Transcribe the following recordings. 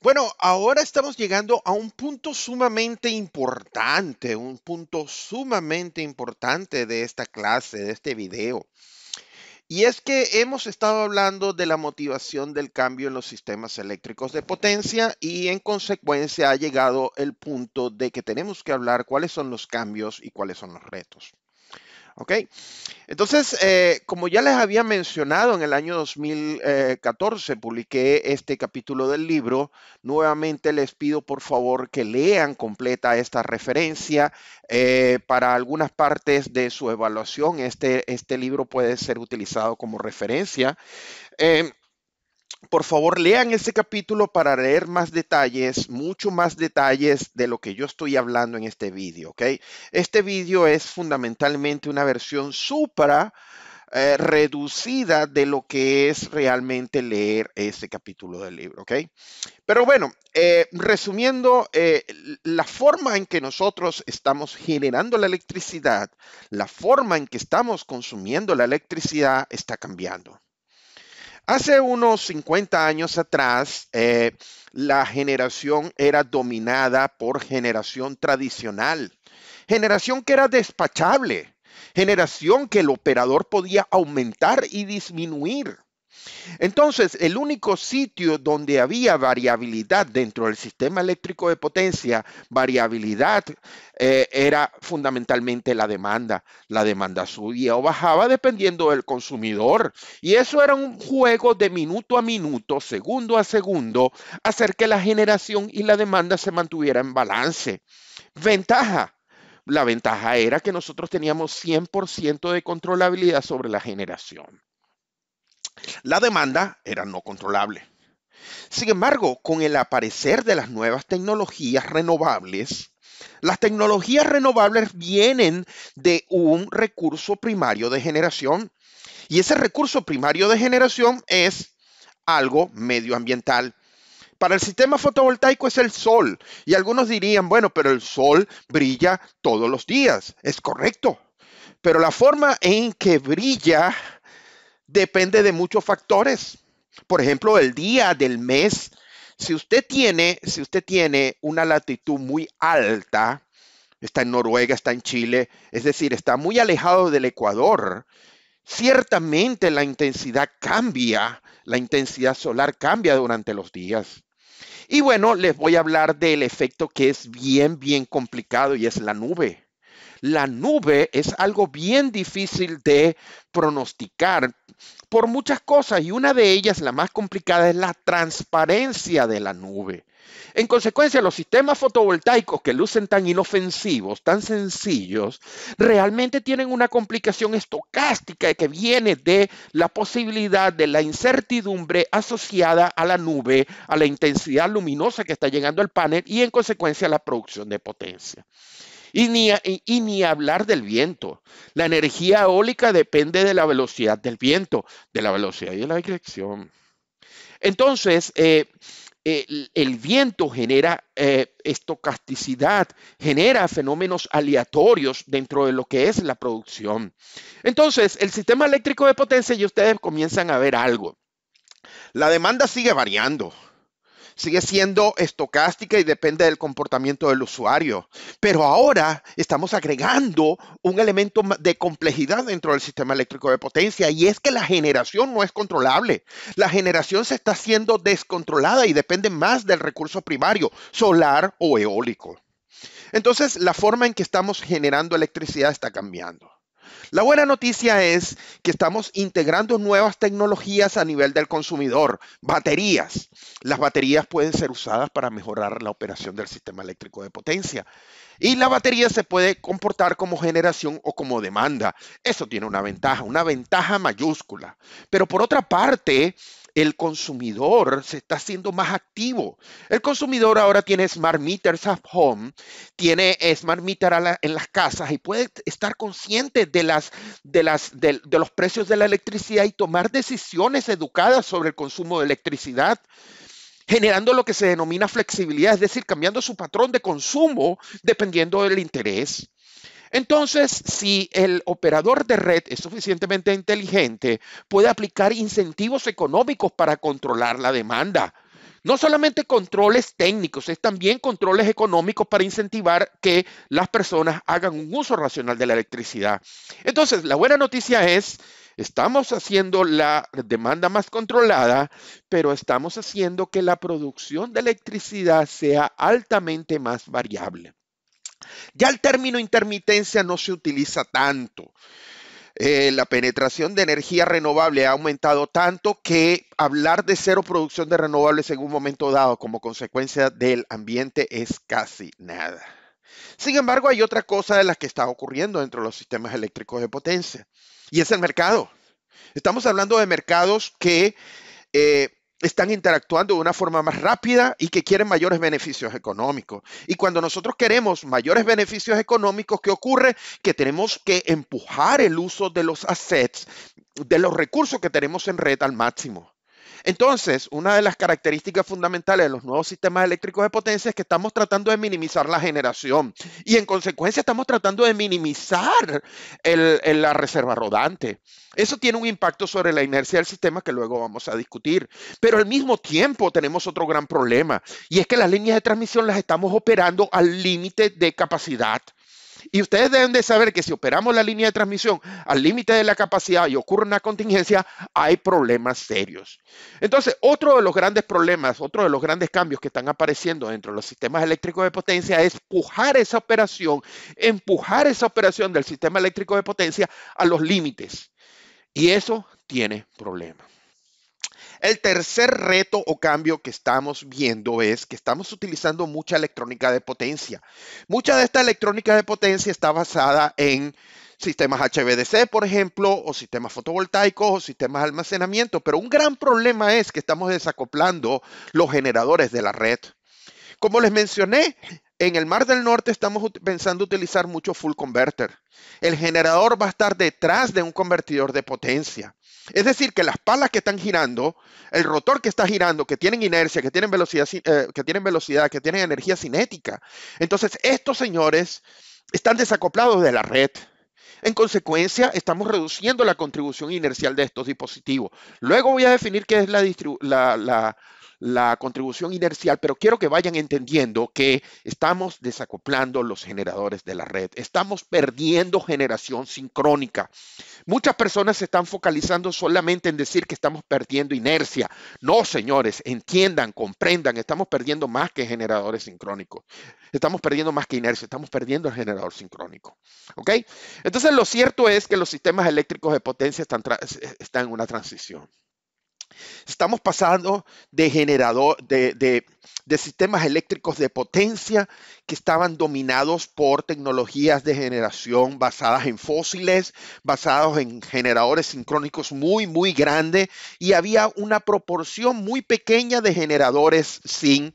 Bueno, ahora estamos llegando a un punto sumamente importante, un punto sumamente importante de esta clase, de este video. Y es que hemos estado hablando de la motivación del cambio en los sistemas eléctricos de potencia y en consecuencia ha llegado el punto de que tenemos que hablar cuáles son los cambios y cuáles son los retos. ¿Ok? Entonces, eh, como ya les había mencionado, en el año 2014 eh, publiqué este capítulo del libro. Nuevamente les pido por favor que lean completa esta referencia. Eh, para algunas partes de su evaluación, este, este libro puede ser utilizado como referencia por favor lean ese capítulo para leer más detalles, mucho más detalles de lo que yo estoy hablando en este vídeo, ¿ok? Este vídeo es fundamentalmente una versión supra eh, reducida de lo que es realmente leer ese capítulo del libro, ¿ok? Pero bueno, eh, resumiendo, eh, la forma en que nosotros estamos generando la electricidad, la forma en que estamos consumiendo la electricidad está cambiando. Hace unos 50 años atrás, eh, la generación era dominada por generación tradicional, generación que era despachable, generación que el operador podía aumentar y disminuir. Entonces, el único sitio donde había variabilidad dentro del sistema eléctrico de potencia, variabilidad eh, era fundamentalmente la demanda. La demanda subía o bajaba dependiendo del consumidor. Y eso era un juego de minuto a minuto, segundo a segundo, hacer que la generación y la demanda se mantuvieran en balance. Ventaja. La ventaja era que nosotros teníamos 100% de controlabilidad sobre la generación. La demanda era no controlable. Sin embargo, con el aparecer de las nuevas tecnologías renovables, las tecnologías renovables vienen de un recurso primario de generación y ese recurso primario de generación es algo medioambiental. Para el sistema fotovoltaico es el sol y algunos dirían, bueno, pero el sol brilla todos los días, es correcto, pero la forma en que brilla depende de muchos factores. Por ejemplo, el día del mes. Si usted tiene, si usted tiene una latitud muy alta, está en Noruega, está en Chile, es decir, está muy alejado del Ecuador, ciertamente la intensidad cambia, la intensidad solar cambia durante los días. Y bueno, les voy a hablar del efecto que es bien, bien complicado y es la nube la nube es algo bien difícil de pronosticar por muchas cosas y una de ellas, la más complicada, es la transparencia de la nube. En consecuencia, los sistemas fotovoltaicos que lucen tan inofensivos, tan sencillos, realmente tienen una complicación estocástica que viene de la posibilidad de la incertidumbre asociada a la nube, a la intensidad luminosa que está llegando al panel y en consecuencia a la producción de potencia. Y ni, hablar del viento. La energía eólica depende de la velocidad del viento, de la velocidad y de la dirección. Entonces, eh, eh, el, viento genera eh, estocasticidad, genera fenómenos aleatorios dentro de lo que es la producción. Entonces, el sistema eléctrico de potencia y ustedes comienzan a ver algo. La demanda sigue variando sigue siendo estocástica y depende del comportamiento del usuario. Pero ahora estamos agregando un elemento de complejidad dentro del sistema eléctrico de potencia y es que la generación no es controlable. La generación se está haciendo descontrolada y depende más del recurso primario, solar o eólico. Entonces, la forma en que estamos generando electricidad está cambiando. La buena noticia es que estamos integrando nuevas tecnologías a nivel del consumidor, baterías. Las baterías pueden ser usadas para mejorar la operación del sistema eléctrico de potencia. Y la batería se puede comportar como generación o como demanda. Eso tiene una ventaja, una ventaja mayúscula. Pero por otra parte, el consumidor se está haciendo más activo. El consumidor ahora tiene smart meters at home, tiene smart meter en las casas y puede estar consciente de, las, de, las, de los precios de la electricidad y tomar decisiones educadas sobre el consumo de electricidad generando lo que se denomina flexibilidad, es decir, cambiando su patrón de consumo dependiendo del interés. Entonces, si el operador de red es suficientemente inteligente, puede aplicar incentivos económicos para controlar la demanda. No solamente controles técnicos, es también controles económicos para incentivar que las personas hagan un uso racional de la electricidad. Entonces, la buena noticia es, estamos haciendo la demanda más controlada, pero estamos haciendo que la producción de electricidad sea altamente más variable. Ya el término intermitencia no se utiliza tanto. Eh, la penetración de energía renovable ha aumentado tanto que hablar de cero producción de renovables en un momento dado como consecuencia del ambiente es casi nada. Sin embargo, hay otra cosa de las que está ocurriendo dentro de los sistemas eléctricos de potencia y es el mercado. Estamos hablando de mercados que eh, están interactuando de una forma más rápida y que quieren mayores beneficios económicos. Y cuando nosotros queremos mayores beneficios económicos, ¿qué ocurre? Que tenemos que empujar el uso de los assets, de los recursos que tenemos en red al máximo. Entonces, una de las características fundamentales de los nuevos sistemas eléctricos de potencia es que estamos tratando de minimizar la generación y en consecuencia estamos tratando de minimizar la reserva rodante. Eso tiene un impacto sobre la inercia del sistema que luego vamos a discutir. Pero al mismo tiempo tenemos otro gran problema y es que las líneas de transmisión las estamos operando al límite de capacidad. Y ustedes deben de saber que si operamos la línea de transmisión al límite de la capacidad y ocurre una contingencia, hay problemas serios. Entonces, otro de los grandes problemas, otro de los grandes cambios que están apareciendo dentro de los sistemas eléctricos de potencia es empujar esa operación, empujar esa operación del sistema eléctrico de potencia a los límites. Y eso tiene problemas. El tercer reto o cambio que estamos viendo es que estamos utilizando mucha electrónica de potencia. Mucha de esta electrónica de potencia está basada en sistemas HVDC, por ejemplo, o sistemas fotovoltaicos, o sistemas de almacenamiento, pero un gran problema es que estamos desacoplando los generadores de la red. Como les mencioné, en el Mar del Norte estamos pensando utilizar mucho full converter. El generador va a estar detrás de un convertidor de potencia. Es decir, que las palas que están girando, el rotor que está girando, que tienen inercia, que tienen velocidad, eh, que tienen, velocidad, que tienen energía cinética. Entonces, estos señores están desacoplados de la red. En consecuencia, estamos reduciendo la contribución inercial de estos dispositivos. Luego voy a definir qué es la, la, la, la contribución inercial, pero quiero que vayan entendiendo que estamos desacoplando los generadores de la red, estamos perdiendo generación sincrónica. Muchas personas se están focalizando solamente en decir que estamos perdiendo inercia. No, señores, entiendan, comprendan, estamos perdiendo más que generadores sincrónicos. Estamos perdiendo más que inercia, estamos perdiendo el generador sincrónico. ¿Ok? Entonces, lo cierto es que los sistemas eléctricos de potencia están, eh, están en una transición. Estamos pasando de generador, de, sistemas eléctricos de potencia que estaban dominados por tecnologías de generación basadas en fósiles, basados en generadores sincrónicos muy, muy grandes, y había una proporción muy pequeña de generadores sin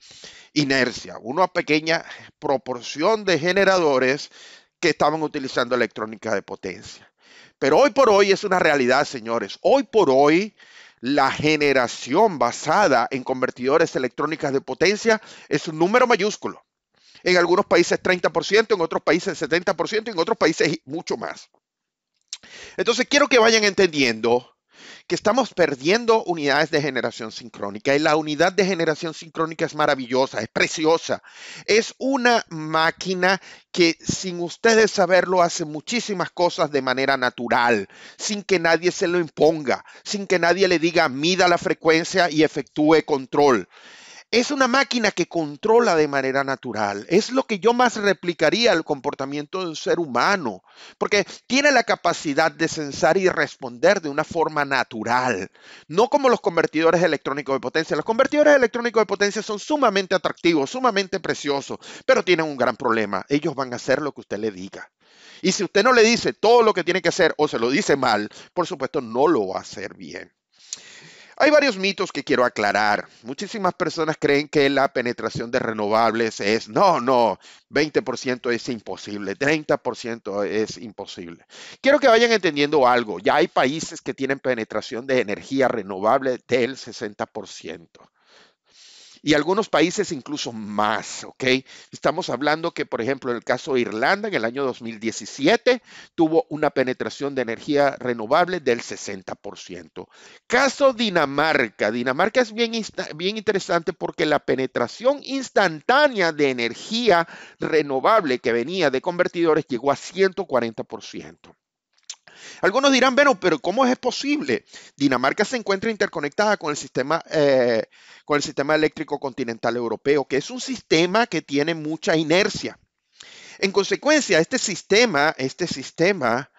inercia, una pequeña proporción de generadores que estaban utilizando electrónica de potencia. Pero hoy por hoy es una realidad, señores. Hoy por hoy la generación basada en convertidores electrónicas de potencia es un número mayúsculo. En algunos países 30%, en otros países 70% en otros países mucho más. Entonces quiero que vayan entendiendo que estamos perdiendo unidades de generación sincrónica y la unidad de generación sincrónica es maravillosa, es preciosa. Es una máquina que sin ustedes saberlo hace muchísimas cosas de manera natural, sin que nadie se lo imponga, sin que nadie le diga mida la frecuencia y efectúe control. Es una máquina que controla de manera natural. Es lo que yo más replicaría al comportamiento de un ser humano, porque tiene la capacidad de sensar y responder de una forma natural, no como los convertidores electrónicos de potencia. Los convertidores electrónicos de potencia son sumamente atractivos, sumamente preciosos, pero tienen un gran problema. Ellos van a hacer lo que usted le diga. Y si usted no le dice todo lo que tiene que hacer o se lo dice mal, por supuesto no lo va a hacer bien. Hay varios mitos que quiero aclarar. Muchísimas personas creen que la penetración de renovables es, no, no, 20% es imposible, 30% es imposible. Quiero que vayan entendiendo algo. Ya hay países que tienen penetración de energía renovable del 60% y algunos países incluso más, ¿ok? Estamos hablando que, por ejemplo, en el caso de Irlanda, en el año 2017, tuvo una penetración de energía renovable del 60%. Caso Dinamarca. Dinamarca es bien, bien interesante porque la penetración instantánea de energía renovable que venía de convertidores llegó a 140%. Algunos dirán, bueno, pero ¿cómo es posible? Dinamarca se encuentra interconectada con el sistema, eh, con el sistema eléctrico continental europeo, que es un sistema que tiene mucha inercia. En consecuencia, este sistema, este sistema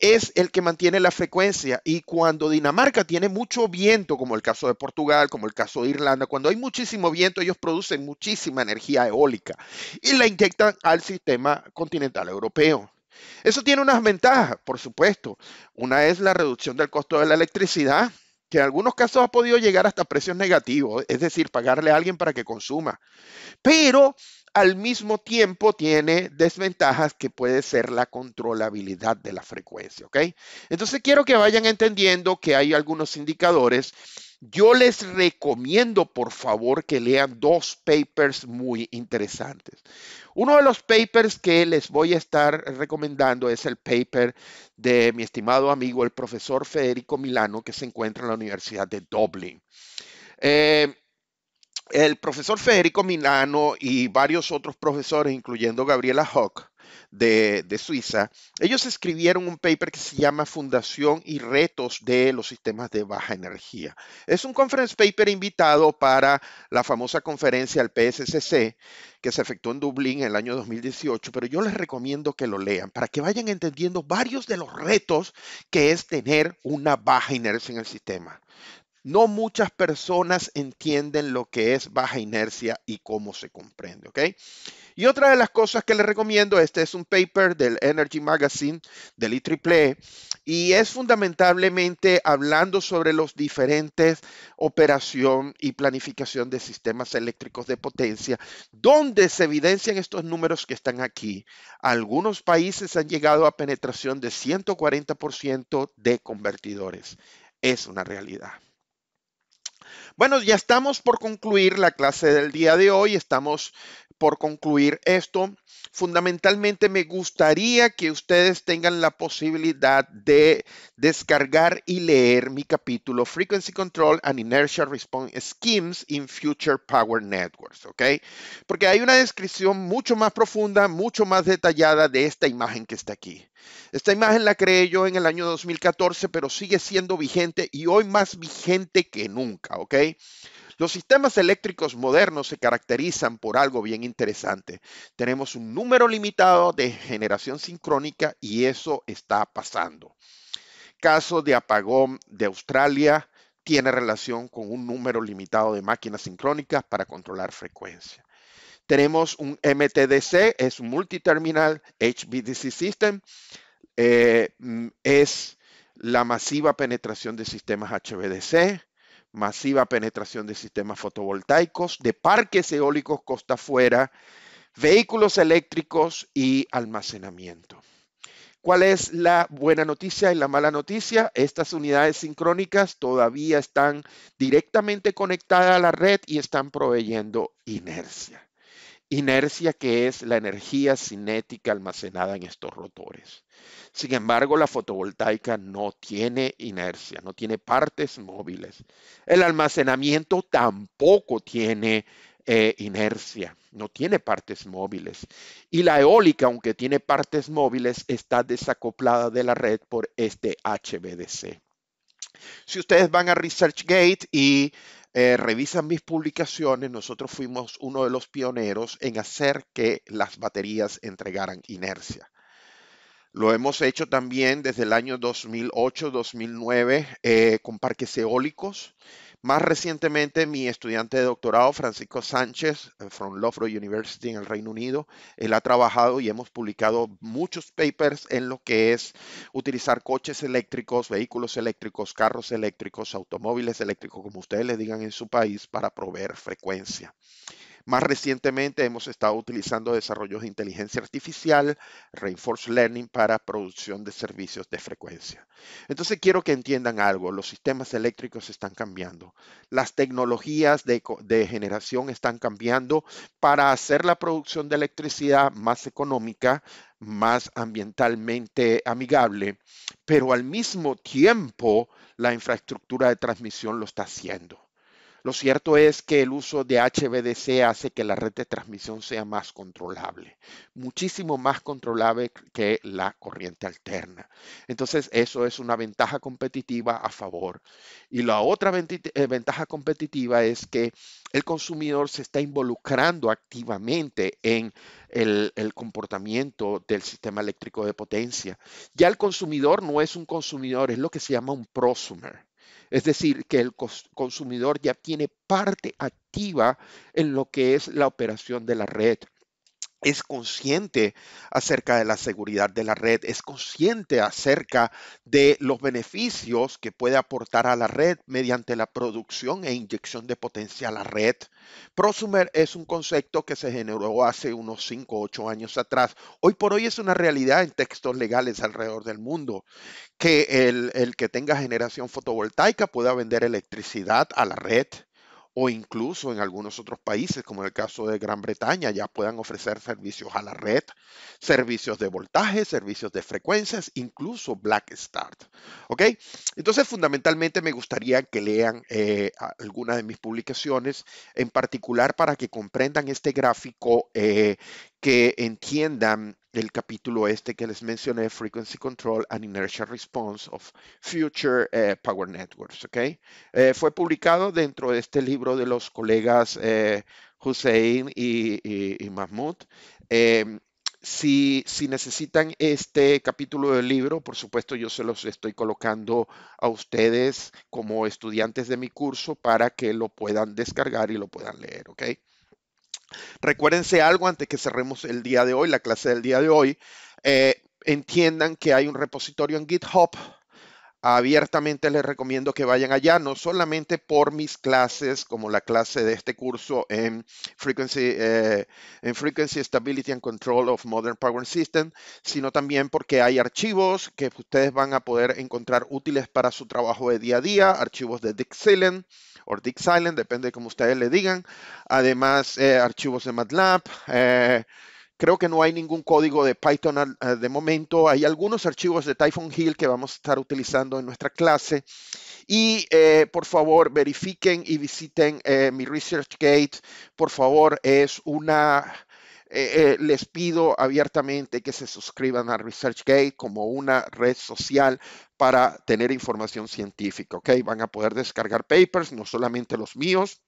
es el que mantiene la frecuencia y cuando Dinamarca tiene mucho viento, como el caso de Portugal, como el caso de Irlanda, cuando hay muchísimo viento, ellos producen muchísima energía eólica y la inyectan al sistema continental europeo. Eso tiene unas ventajas, por supuesto. Una es la reducción del costo de la electricidad, que en algunos casos ha podido llegar hasta precios negativos, es decir, pagarle a alguien para que consuma. Pero al mismo tiempo tiene desventajas que puede ser la controlabilidad de la frecuencia, ¿ok? Entonces quiero que vayan entendiendo que hay algunos indicadores yo les recomiendo, por favor, que lean dos papers muy interesantes. Uno de los papers que les voy a estar recomendando es el paper de mi estimado amigo, el profesor Federico Milano, que se encuentra en la Universidad de Dublin. Eh, el profesor Federico Milano y varios otros profesores, incluyendo Gabriela Huck, de, Suiza, ellos escribieron un paper que se llama Fundación y Retos de los Sistemas de Baja Energía. Es un conference paper invitado para la famosa conferencia al PSCC que se efectuó en Dublín en el año 2018, pero yo les recomiendo que lo lean para que vayan entendiendo varios de los retos que es tener una baja inercia en el sistema. No muchas personas entienden lo que es baja inercia y cómo se comprende, Y otra de las cosas que les recomiendo, este es un paper del Energy Magazine del IEEE y es fundamentalmente hablando sobre los diferentes operación y planificación de sistemas eléctricos de potencia, donde se evidencian estos números que están aquí. Algunos países han llegado a penetración de 140% de convertidores. Es una realidad. Bueno, ya estamos por concluir la clase del día de hoy, estamos por concluir esto. Fundamentalmente me gustaría que ustedes tengan la posibilidad de descargar y leer mi capítulo Frequency Control and Inertia Response Schemes in Future Power Networks, ¿ok? Porque hay una descripción mucho más profunda, mucho más detallada de esta imagen que está aquí. Esta imagen la creé yo en el año 2014, pero sigue siendo vigente y hoy más vigente que nunca, Los sistemas eléctricos modernos se caracterizan por algo bien interesante. Tenemos un número limitado de generación sincrónica y eso está pasando. Caso de apagón de Australia tiene relación con un número limitado de máquinas sincrónicas para controlar frecuencia. Tenemos un MTDC, es un Multiterminal HBDC System. Eh, mm, es la masiva penetración de sistemas HBDC, masiva penetración de sistemas fotovoltaicos, de parques eólicos costa afuera, vehículos eléctricos y almacenamiento. ¿Cuál es la buena noticia y la mala noticia? Estas unidades sincrónicas todavía están directamente conectadas a la red y están proveyendo inercia inercia que es la energía cinética almacenada en estos rotores. Sin embargo, la fotovoltaica no tiene inercia, no tiene partes móviles. El almacenamiento tampoco tiene eh, inercia, no tiene partes móviles. Y la eólica, aunque tiene partes móviles, está desacoplada de la red por este HVDC. Si ustedes van a ResearchGate y eh, revisan mis publicaciones, nosotros fuimos uno de los pioneros en hacer que las baterías entregaran inercia. Lo hemos hecho también desde el año 2008-2009 eh, con parques eólicos. Más recientemente, mi estudiante de doctorado, Francisco Sánchez, eh, from Loughborough University en el Reino Unido, él ha trabajado y hemos publicado muchos papers en lo que es utilizar coches eléctricos, vehículos eléctricos, carros eléctricos, automóviles eléctricos, como ustedes les digan en su país, para proveer frecuencia. Más recientemente hemos estado utilizando desarrollos de inteligencia artificial, reinforced learning para producción de servicios de frecuencia. Entonces quiero que entiendan algo, los sistemas eléctricos están cambiando, las tecnologías de, de generación están cambiando para hacer la producción de electricidad más económica, más ambientalmente amigable, pero al mismo tiempo la infraestructura de transmisión lo está haciendo. Lo cierto es que el uso de HVDC hace que la red de transmisión sea más controlable, muchísimo más controlable que la corriente alterna. Entonces, eso es una ventaja competitiva a favor. Y la otra eh, ventaja competitiva es que el consumidor se está involucrando activamente en el, el comportamiento del sistema eléctrico de potencia. Ya el consumidor no es un consumidor, es lo que se llama un prosumer. Es decir, que el consumidor ya tiene parte activa en lo que es la operación de la red es consciente acerca de la seguridad de la red, es consciente acerca de los beneficios que puede aportar a la red mediante la producción e inyección de potencia a la red. Prosumer es un concepto que se generó hace unos 5 o 8 años atrás. Hoy por hoy es una realidad en textos legales alrededor del mundo, que el, el que tenga generación fotovoltaica pueda vender electricidad a la red o incluso en algunos otros países, como en el caso de Gran Bretaña, ya puedan ofrecer servicios a la red, servicios de voltaje, servicios de frecuencias, incluso Black Start. ¿Ok? Entonces, fundamentalmente me gustaría que lean eh, algunas de mis publicaciones, en particular para que comprendan este gráfico, eh, que entiendan el capítulo este que les mencioné, Frequency Control and Inertia Response of Future eh, Power Networks. ¿okay? Eh, fue publicado dentro de este libro de los colegas eh, Hussein y, Mahmoud. Em, si, si, necesitan este capítulo del libro, por supuesto yo se los estoy colocando a ustedes como estudiantes de mi curso para que lo puedan descargar y lo puedan leer, ¿ok? Recuérdense algo antes que cerremos el día de hoy, la clase del día de hoy. Eh, entiendan que hay un repositorio en GitHub. Abiertamente les recomiendo que vayan allá, no solamente por mis clases, como la clase de este curso en Frequency, eh, Frequency Stability and Control of Modern Power System, sino también porque hay archivos que ustedes van a poder encontrar útiles para su trabajo de día a día, archivos de Dixilent, o Dick Silent, depende de como ustedes le digan. Además, eh, archivos de MATLAB. Eh, creo que no hay ningún código de Python eh, de momento. Hay algunos archivos de Typhon Hill que vamos a estar utilizando en nuestra clase. Y por favor, verifiquen y visiten mi ResearchGate. Por favor, es una eh, eh, les pido abiertamente que se suscriban a ResearchGate como una red social para tener información científica, Van a poder descargar papers, no solamente los míos,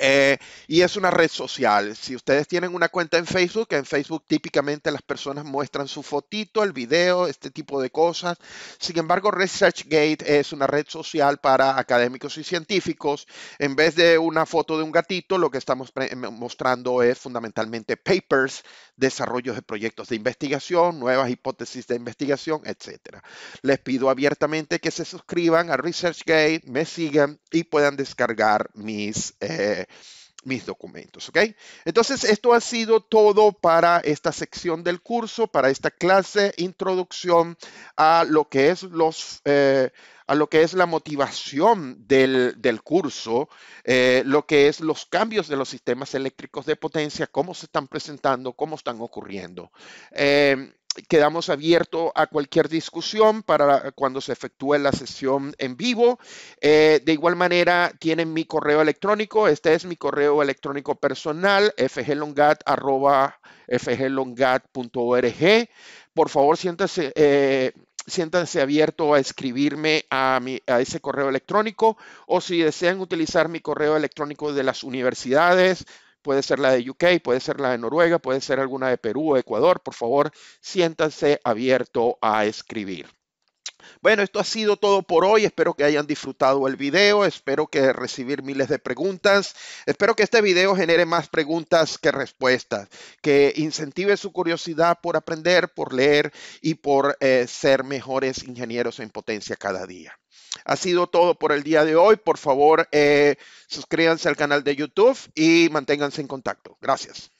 eh, y es una red social. Si ustedes tienen una cuenta en Facebook, en Facebook típicamente las personas muestran su fotito, el video, este tipo de cosas. Sin embargo, ResearchGate es una red social para académicos y científicos. En vez de una foto de un gatito, lo que estamos em, mostrando es fundamentalmente papers, desarrollos de proyectos de investigación, nuevas hipótesis de investigación, etc. Les pido abiertamente que se suscriban a ResearchGate, me sigan y puedan descargar mis... Eh, mis documentos, ¿ok? Entonces, esto ha sido todo para esta sección del curso, para esta clase, introducción a lo que es los... Eh, a lo que es la motivación del, curso, eh, lo que es los cambios de los sistemas eléctricos de potencia, cómo se están presentando, cómo están ocurriendo. Eh, quedamos abierto a cualquier discusión para cuando se efectúe la sesión en vivo. Eh, de igual manera, tienen mi correo electrónico. Este es mi correo electrónico personal, fglongat.org. Por favor, eh, siéntanse abierto a escribirme a, ese correo electrónico o si desean utilizar mi correo electrónico de las universidades puede ser la de UK, puede ser la de Noruega, puede ser alguna de Perú o Ecuador. Por favor, siéntanse abierto a escribir. Bueno, esto ha sido todo por hoy. Espero que hayan disfrutado el video. Espero que recibir miles de preguntas. Espero que este video genere más preguntas que respuestas, que incentive su curiosidad por aprender, por leer y por eh, ser mejores ingenieros en potencia cada día. Ha sido todo por el día de hoy. Por favor, eh, suscríbanse al canal de YouTube y manténganse en contacto. Gracias.